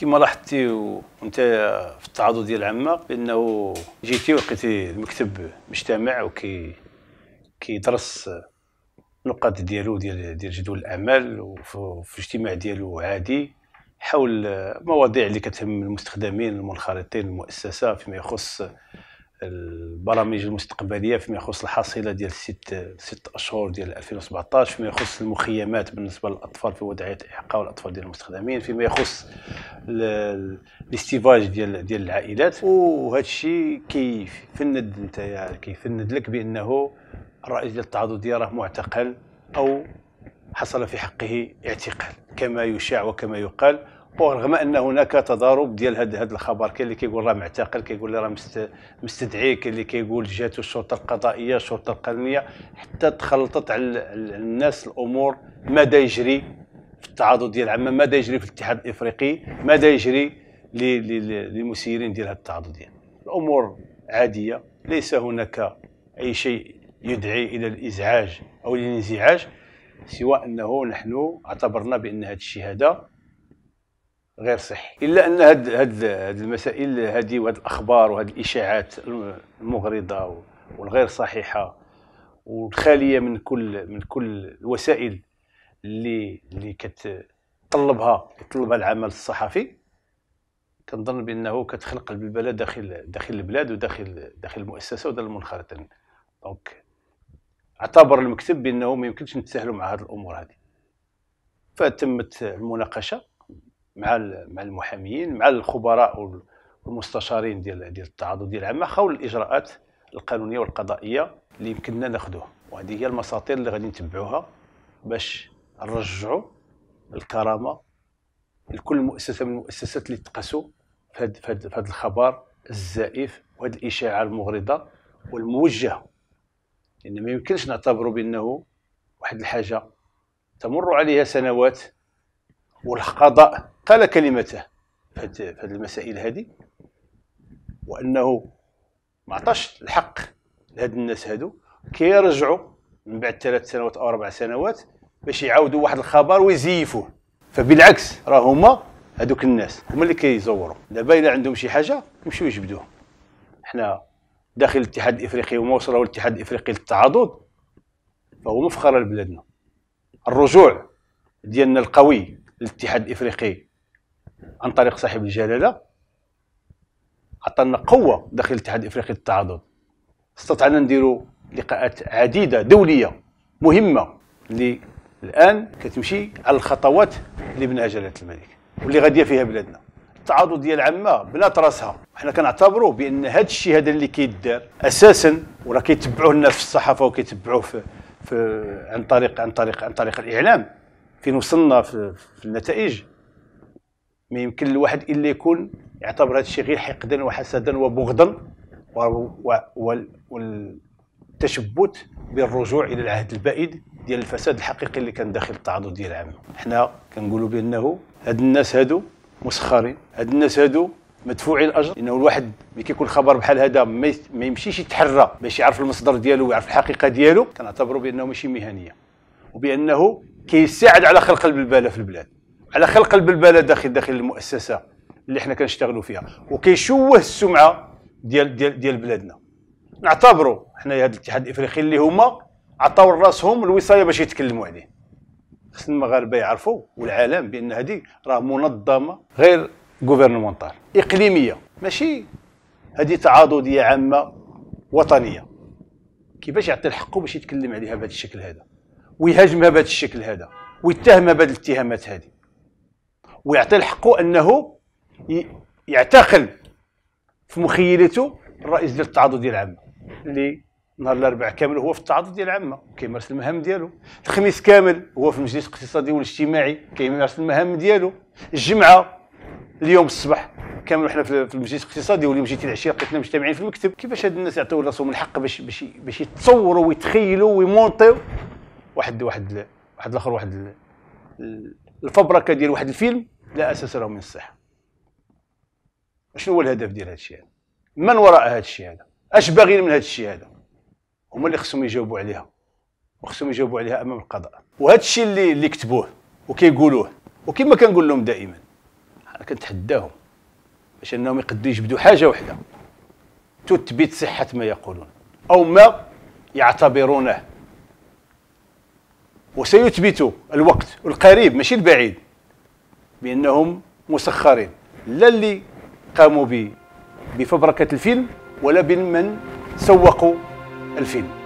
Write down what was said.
كما لاحظتي وانت في التعاضد ديال العماق بانه جيتي ولقيتي المكتب مجتمع وكي كيدرس النقاط ديالو ديال ديال جدول الاعمال وفي الاجتماع ديالو عادي حول مواضيع اللي كتهم المستخدمين المنخرطين المؤسسه فيما يخص البرامج المستقبليه فيما يخص الحصيله ديال ست ست اشهر ديال 2017 فيما يخص المخيمات بالنسبه للاطفال في وضعيه الاحقاء والاطفال ديال المستخدمين فيما يخص الاستيفاج ديال ديال العائلات وهذا الشيء كيفند انت يعني كيفند لك بانه الرئيس ديال التعاضديه راه معتقل او حصل في حقه اعتقال كما يشاع وكما يقال ورغم ان هناك تضارب ديال هذا الخبر كاين اللي كيقول راه معتقل كيقول راه مستدعي كاين اللي كيقول جات الشرطه القضائيه الشرطه القانونيه حتى تخلطت على الناس الامور ماذا يجري في التعاضد ديال العامه ماذا يجري في الاتحاد الافريقي ماذا يجري للمسيرين ديال هذا التعاضد ديال الامور عاديه ليس هناك اي شيء يدعي الى الازعاج او الانزعاج سوى انه نحن اعتبرنا بان هذه الشهاده غير صحي الا ان هاد هاد هاد المسائل هادي وهاد الاخبار وهاد الاشاعات المغرضه والغير صحيحه والخاليه من كل من كل الوسائل اللي اللي كتطلبها يطلبها العمل الصحفي كنظن بانه كتخلق البلبله داخل داخل البلاد وداخل داخل المؤسسه وداخل المنخرط دونك اعتبر المكتب بانه ما يمكنش نتساهلوا مع هذه الامور هذه فتمت المناقشه مع مع المحاميين مع الخبراء والمستشارين ديال ديال التعاضد ديال العامه حول الاجراءات القانونيه والقضائيه اللي يمكننا ناخذوها وهذه هي المساطير اللي غادي نتبعوها باش نرجعوا الكرامه لكل مؤسسه من المؤسسات اللي تقسوا في هذا الخبر الزائف وهذه الاشاعه المغرضه والموجهه لان يعني ما يمكنش نعتبروا بانه واحد الحاجه تمر عليها سنوات والقضاء قال كلمته في هذه المسائل هذه وانه ما عطاش الحق لهاد الناس هادو كيرجعوا من بعد ثلاث سنوات او اربع سنوات باش يعاودوا واحد الخبر ويزيفوه فبالعكس راه هما هذوك الناس هما اللي كيزوروا دابا الا عندهم شي حاجه يمشيو يجبدوها حنا داخل الاتحاد الافريقي وما وصلوا الاتحاد الافريقي للتعاضد فهو مفخر لبلادنا الرجوع ديالنا القوي للاتحاد الافريقي عن طريق صاحب الجلاله عطانا قوه داخل الاتحاد الافريقي للتعاضد استطعنا نديروا لقاءات عديده دوليه مهمه اللي الان كتمشي على الخطوات اللي بناها جلالة الملك واللي غاديه فيها بلادنا التعاضد ديال عما بنات راسها حنا كنعتبرو بان هذا الشيء هذا اللي كيدار اساسا وراه كيتبعوه الناس في الصحافه وكيتبعوه في, في عن طريق عن طريق عن طريق الاعلام فين وصلنا في, في النتائج ما يمكن الواحد الا يكون يعتبر هذا الشيء غير حقدا وحسدا وبغضا والتشبت بالرجوع الى العهد البائد ديال الفساد الحقيقي اللي كان داخل التعاضد ديال العامه حنا كنقولوا بانه هاد الناس هادو مسخرين هاد الناس هادو مدفوعي الاجر انه الواحد ملي كيكون خبر بحال هذا ما يمشيش يتحرى باش يعرف المصدر ديالو ويعرف الحقيقه ديالو كنعتبروا بانه ماشي مهنيه وبانه كيساعد على خلق البلباله في البلاد على خلق البلبله داخل داخل المؤسسه اللي حنا كنشتغلوا فيها وكيشوه السمعه ديال ديال ديال بلادنا نعتبروا حنا هذا الاتحاد الافريقي اللي هما عطاو راسهم الوصايه باش يتكلموا عليه خصنا المغاربه يعرفوا والعالم بان هذه راه منظمه غير غوفرنمونتال اقليميه ماشي هذه تعاضديه عامه وطنيه كيفاش يعطي الحق باش يتكلم عليها بهذا الشكل هذا ويهاجمها بهذا الشكل هذا ويتهمها بهذه الاتهامات هذه ويعطي الحقه انه يعتقل في مخيلته الرئيس ديال التعاضد ديال العامه اللي نهار الاربعاء كامل هو في التعاضد ديال العامه كيمارس المهام ديالو الخميس كامل هو في المجلس الاقتصادي والاجتماعي كيمارس المهام ديالو الجمعه اليوم الصباح كامل وحنا في المجلس الاقتصادي واليوم جيت العشيه لقيتنا مجتمعين في المكتب كيفاش هاد الناس يعطيو راسهم الحق باش باش باش يتصوروا ويتخيلوا ويمونطيو واحد واحد واحد الاخر واحد الفبركه ديال واحد الفيلم لا اساس له من الصحه شنو هو الهدف ديال هذا الشيء هذا من وراء هذا الشيء هذا اش باغيين من هذا الشيء هذا هما اللي خصهم يجاوبوا عليها وخصهم يجاوبوا عليها امام القضاء وهذا الشيء اللي اللي كتبوه وكيقولوه وكما كنقول لهم دائما انا كنتحداهم باش انهم يقدروا يجبدوا حاجه واحده تثبيت صحه ما يقولون او ما يعتبرونه وسيثبت الوقت القريب ماشي البعيد بأنهم مسخرين لا اللي قاموا بفبركة الفيلم ولا بمن سوقوا الفيلم